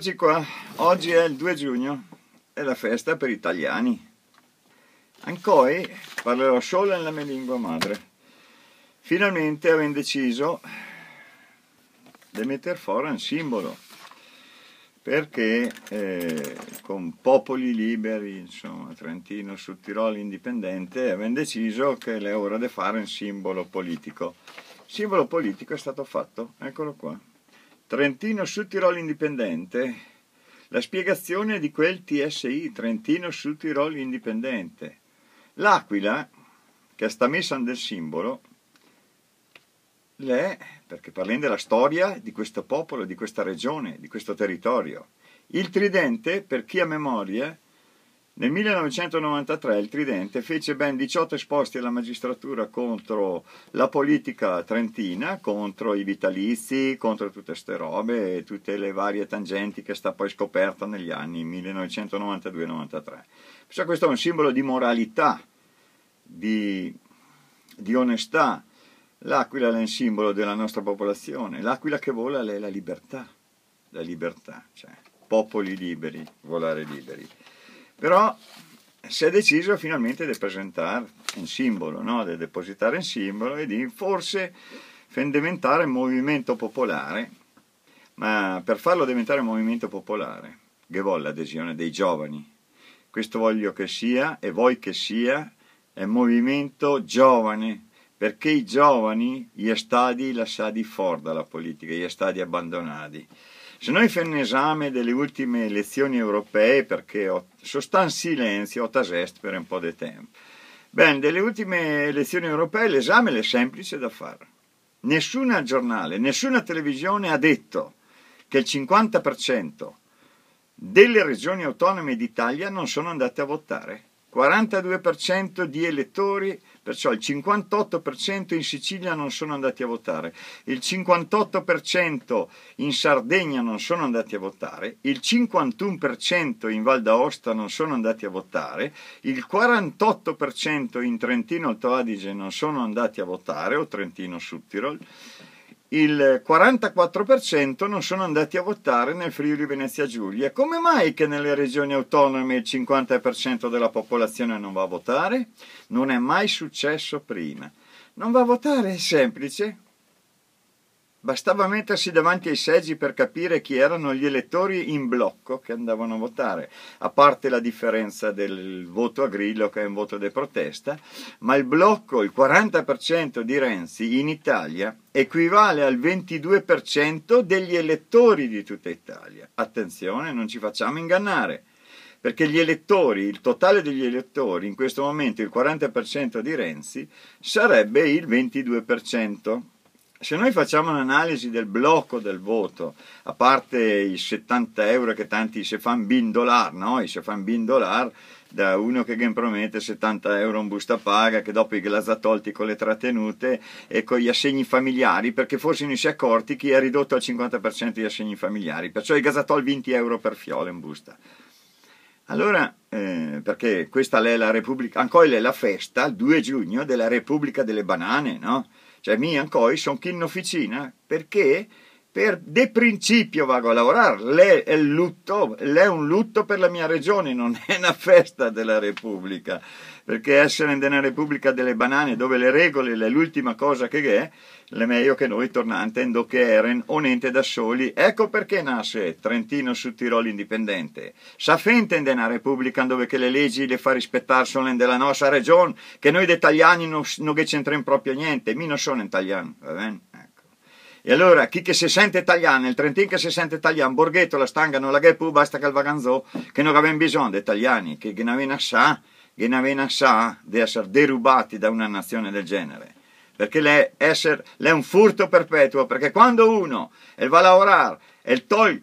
Eccoci qua, oggi è il 2 giugno, è la festa per gli italiani. Ancora parlerò solo nella mia lingua madre. Finalmente avevo deciso di mettere fuori un simbolo, perché eh, con popoli liberi, insomma, Trentino, Sud Tirol, indipendente, avevano deciso che è ora di fare un simbolo politico. Il simbolo politico è stato fatto, eccolo qua. Trentino Sud Tirol Indipendente. La spiegazione di quel TSI Trentino Sud Tirol Indipendente. L'aquila che sta messa nel simbolo l'è perché parlando della storia di questo popolo, di questa regione, di questo territorio. Il tridente per chi ha memoria nel 1993 il Tridente fece ben 18 esposti alla magistratura contro la politica trentina, contro i vitalizi, contro tutte queste robe e tutte le varie tangenti che sta poi scoperta negli anni 1992-93. Perciò cioè, questo è un simbolo di moralità, di, di onestà. L'aquila è il simbolo della nostra popolazione, l'aquila che vola è la libertà, la libertà, cioè popoli liberi, volare liberi. Però si è deciso finalmente di presentare un simbolo, no? di depositare un simbolo e di forse diventare un movimento popolare, ma per farlo diventare un movimento popolare, che vuole l'adesione dei giovani. Questo voglio che sia e voi che sia, è un movimento giovane, perché i giovani gli stadi lasciati fuori dalla politica, gli stati abbandonati. Se noi fai un esame delle ultime elezioni europee, perché ho, so in silenzio, ho tasest per un po' di tempo. Bene, delle ultime elezioni europee l'esame è semplice da fare. Nessun giornale, nessuna televisione ha detto che il 50% delle regioni autonome d'Italia non sono andate a votare. 42% di elettori, perciò il 58% in Sicilia non sono andati a votare, il 58% in Sardegna non sono andati a votare, il 51% in Val d'Aosta non sono andati a votare, il 48% in Trentino Alto Adige non sono andati a votare o Trentino Sud Tirol il 44% non sono andati a votare nel Friuli Venezia Giulia. Come mai che nelle regioni autonome il 50% della popolazione non va a votare? Non è mai successo prima. Non va a votare è semplice, Bastava mettersi davanti ai seggi per capire chi erano gli elettori in blocco che andavano a votare, a parte la differenza del voto a grillo che è un voto di protesta, ma il blocco, il 40% di Renzi in Italia, equivale al 22% degli elettori di tutta Italia. Attenzione, non ci facciamo ingannare perché gli elettori, il totale degli elettori, in questo momento il 40% di Renzi, sarebbe il 22% se noi facciamo un'analisi del blocco del voto, a parte i 70 euro che tanti si fanno bin no? se fanno bin da uno che promette 70 euro in busta paga, che dopo i glazatolti con le trattenute e con gli assegni familiari, perché forse non si è accorti che ha ridotto al 50% gli assegni familiari, perciò i glazatol 20 euro per fiola in busta. Allora, eh, perché questa è la Repubblica, ancora è la festa, il 2 giugno, della Repubblica delle Banane, no? Cioè, mi ancora sono in officina perché per de principio vado a lavorare. lei è lutto, l'è un lutto per la mia regione, non è una festa della Repubblica, perché essere nella Repubblica delle banane, dove le regole è l'ultima cosa che è, è meglio che noi tornantendo che eren o niente da soli. Ecco perché nasce Trentino su Tirolo Indipendente. fente in una Repubblica dove le leggi le fa rispettare sono della nostra regione, che noi italiani non, non c'entriamo proprio niente, mi non sono italiano, va bene? E allora chi che si sente italiano, il Trentino che si sente italiano, Borghetto, la Stangano, la Ghepu, basta che il Vaganzò, che non abbiamo bisogno di italiani, che non aveva sa, che non aveva sa di essere derubati da una nazione del genere. Perché l'è, essere, l'è un furto perpetuo, perché quando uno va a lavorare e toglie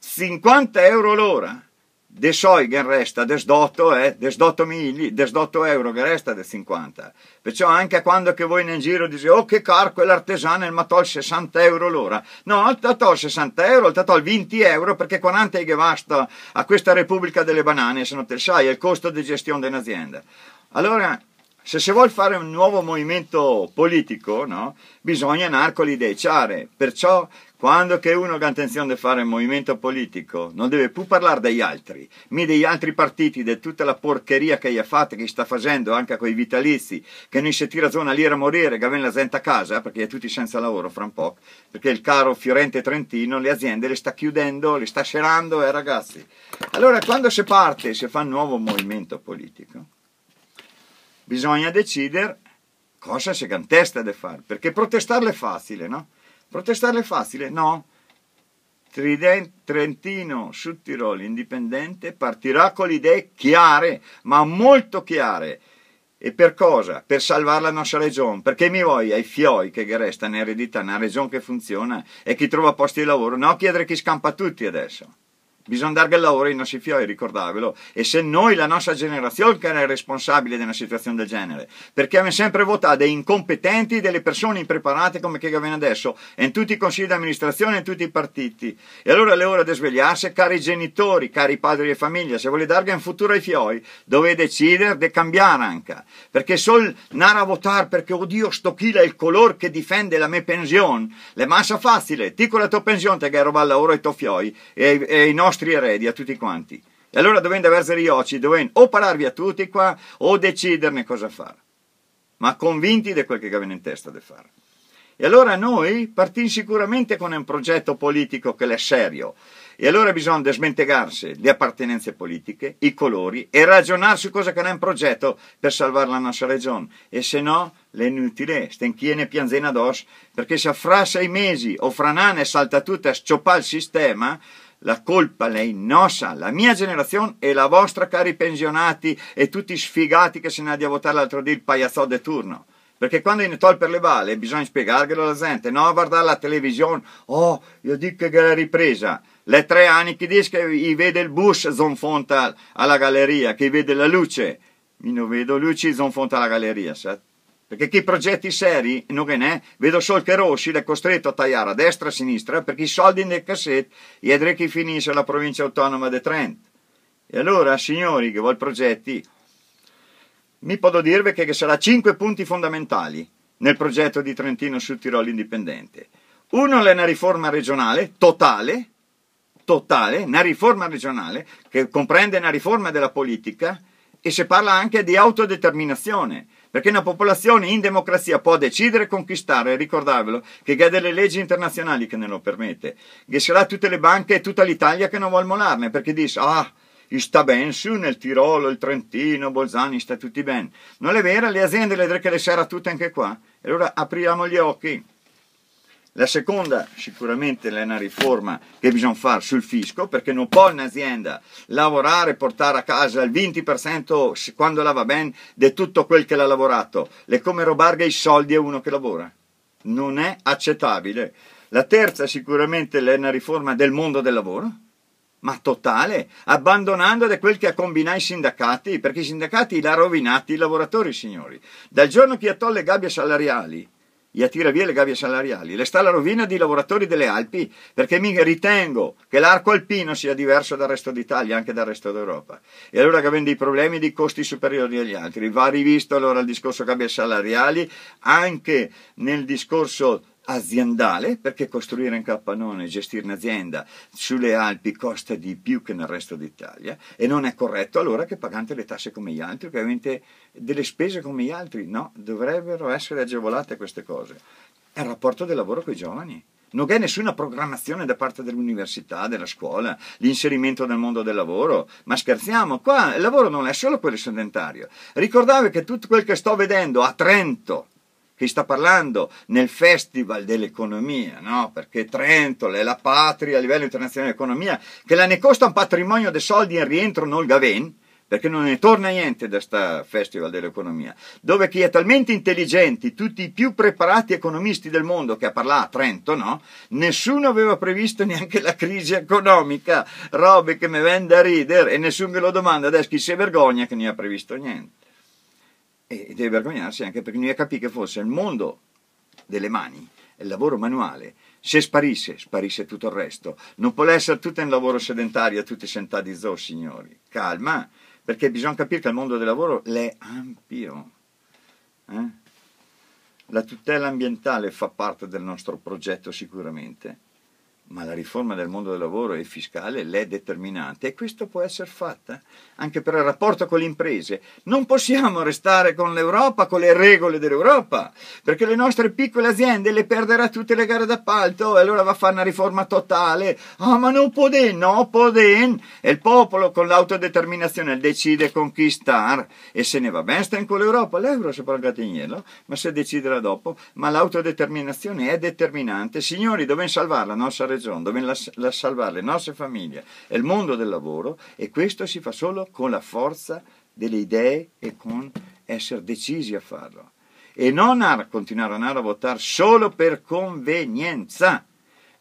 50 euro l'ora, de Soigen resta desdotto, eh, desdotto mili, desdotto euro che resta del 50. Perciò anche quando che voi in giro dite, oh che caro quell'artesano il matol 60 euro l'ora. No, il tatol 60 euro, il tatol 20 euro perché 40 è che basta a questa Repubblica delle Banane, se non te sai, è il costo di gestione dell'azienda. Allora, se si vuole fare un nuovo movimento politico, no? bisogna anarco-lideggiare. Perciò, quando che uno ha intenzione di fare un movimento politico, non deve più parlare degli altri, mi degli altri partiti, di tutta la porcheria che gli ha fatto, che gli sta facendo anche con i vitalizi, che non si tira zona lì a morire, che viene la gente a casa, eh, perché è tutti senza lavoro fra un po', perché il caro Fiorente Trentino le aziende le sta chiudendo, le sta scerando, eh ragazzi. Allora, quando si parte, e si fa un nuovo movimento politico bisogna decidere cosa si cantesta da fare, perché protestarle è facile, no? Protestarle è facile? No. Trentino Sud Tirol Indipendente partirà con le idee chiare, ma molto chiare. E per cosa? Per salvare la nostra regione, perché mi voglio ai fioi che resta in eredità, una regione che funziona e chi trova posti di lavoro, no chiedere chi scampa tutti adesso. Bisogna dargli il lavoro ai nostri fiori, ricordavelo. E se noi, la nostra generazione, che era responsabile di una situazione del genere, perché abbiamo sempre votato dei incompetenti, delle persone impreparate come che avviene adesso, in tutti i consigli di amministrazione, in tutti i partiti. E allora è ora di svegliarsi, cari genitori, cari padri e famiglia, se volete dargli un futuro ai fiori, dovete decidere di de cambiare anche. Perché sol andare a votare perché, oddio, sto chi è il colore che difende la mia pensione, le massa facile, ti con la tua pensione, te che roba il lavoro ai tuoi fiori, e, e i nostri vostri eredi, a tutti quanti. E allora dovendo avversare gli occhi, dovendo o pararvi a tutti qua, o deciderne cosa fare. Ma convinti di quel che avevano in testa di fare. E allora noi partiamo sicuramente con un progetto politico che è serio. E allora bisogna smentegarsi le appartenenze politiche, i colori e ragionare su cosa che è un progetto per salvare la nostra regione. E se no, è inutile, stenchiene pianzena addosso, perché se fra sei mesi o fra un anno salta tutto a scioppa il sistema, la colpa l'è innossa, la mia generazione e la vostra, cari pensionati e tutti sfigati che se ne andati a votare l'altro dì il pagliazzò di turno. Perché quando ne tol per le balle bisogna spiegarglielo alla gente, no a guardare la televisione, oh, io dico che la ripresa. Le tre anni che dice che i vede il bus zonfonta alla galleria, che vede la luce. Io non vedo luci zonfonta alla galleria, sai? perché chi progetti seri non ne vedo solo che Rossi è costretto a tagliare a destra e a sinistra perché i soldi nel cassetto iedre che finisce la provincia autonoma di Trent E allora, signori che vuoi progetti, mi posso dirvi che, che sarà cinque punti fondamentali nel progetto di Trentino sul Tirolo indipendente. Uno è una riforma regionale totale, totale, una riforma regionale che comprende una riforma della politica e si parla anche di autodeterminazione perché una popolazione in democrazia può decidere e conquistare, ricordarvelo, che ha delle leggi internazionali che ne lo permette, che sarà tutte le banche e tutta l'Italia che non vuole molarne, perché dice, ah, sta ben su nel Tirolo, il Trentino, Bolzani, sta tutti bene. Non è vero, le aziende le che le sarà tutte anche qua. E allora apriamo gli occhi. La seconda sicuramente è una riforma che bisogna fare sul fisco perché non può un'azienda lavorare e portare a casa il 20% quando la va bene di tutto quel che l'ha lavorato. Le come robarga i soldi a uno che lavora. Non è accettabile. La terza sicuramente è una riforma del mondo del lavoro, ma totale, abbandonando da quel che ha combinato i sindacati, perché i sindacati l'ha rovinati i lavoratori, signori. Dal giorno che ha tolto le gabbie salariali gli attira via le gabbie salariali, le sta la rovina di lavoratori delle Alpi, perché mi ritengo che l'arco alpino sia diverso dal resto d'Italia, anche dal resto d'Europa. E allora che abbiamo dei problemi di costi superiori agli altri. Va rivisto allora il discorso gabbie salariali, anche nel discorso aziendale, perché costruire un capannone e gestire un'azienda sulle Alpi costa di più che nel resto d'Italia e non è corretto allora che pagante le tasse come gli altri, che avete delle spese come gli altri, no, dovrebbero essere agevolate queste cose. È il rapporto del lavoro con i giovani. Non c'è nessuna programmazione da parte dell'università, della scuola, l'inserimento nel mondo del lavoro. Ma scherziamo, qua il lavoro non è solo quello sedentario. Ricordavi che tutto quel che sto vedendo a Trento, che sta parlando nel Festival dell'Economia, no? perché Trento è la patria a livello internazionale dell'economia, che la ne costa un patrimonio di soldi in rientro non Gaven, perché non ne torna niente da questo Festival dell'Economia, dove chi è talmente intelligente, tutti i più preparati economisti del mondo che ha parlato a Trento, no? Nessuno aveva previsto neanche la crisi economica, robe che mi vende a ridere e nessuno me lo domanda, adesso chi si vergogna che ne ha previsto niente e deve vergognarsi anche perché lui capì che fosse il mondo delle mani, il lavoro manuale. Se sparisse, sparisse tutto il resto. Non può essere tutto un lavoro sedentario, tutti sentati zoo, signori. Calma, perché bisogna capire che il mondo del lavoro è ampio. Eh? La tutela ambientale fa parte del nostro progetto sicuramente ma la riforma del mondo del lavoro e fiscale l'è determinante e questo può essere fatto anche per il rapporto con le imprese. Non possiamo restare con l'Europa, con le regole dell'Europa, perché le nostre piccole aziende le perderà tutte le gare d'appalto e allora va a fare una riforma totale. Ah, oh, ma non poden, no poden. E il popolo con l'autodeterminazione decide con chi star e se ne va ben sta in con l'Europa, L'euro se pagate in ielo, ma se deciderà dopo. Ma l'autodeterminazione è determinante. Signori, dobbiamo salvare la nostra regione regione, dobbiamo salvare le nostre famiglie e il mondo del lavoro e questo si fa solo con la forza delle idee e con essere decisi a farlo. E non a continuare a votare solo per convenienza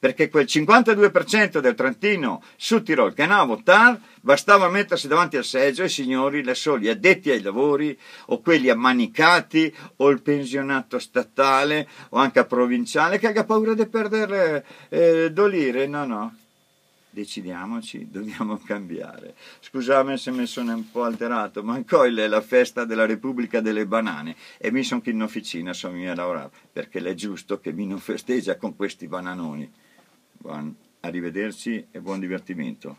perché quel 52% del Trentino su Tirol che andava a votare bastava mettersi davanti al seggio e i signori, le soli addetti ai lavori o quelli ammanicati o il pensionato statale o anche provinciale che ha paura di perdere eh, dolire, no no. Decidiamoci, dobbiamo cambiare. scusate se mi sono un po' alterato, ma Coil è la festa della Repubblica delle Banane e mi sono in officina, sono mia laurea, perché è giusto che mi non festeggia con questi bananoni. Arrivederci e buon divertimento.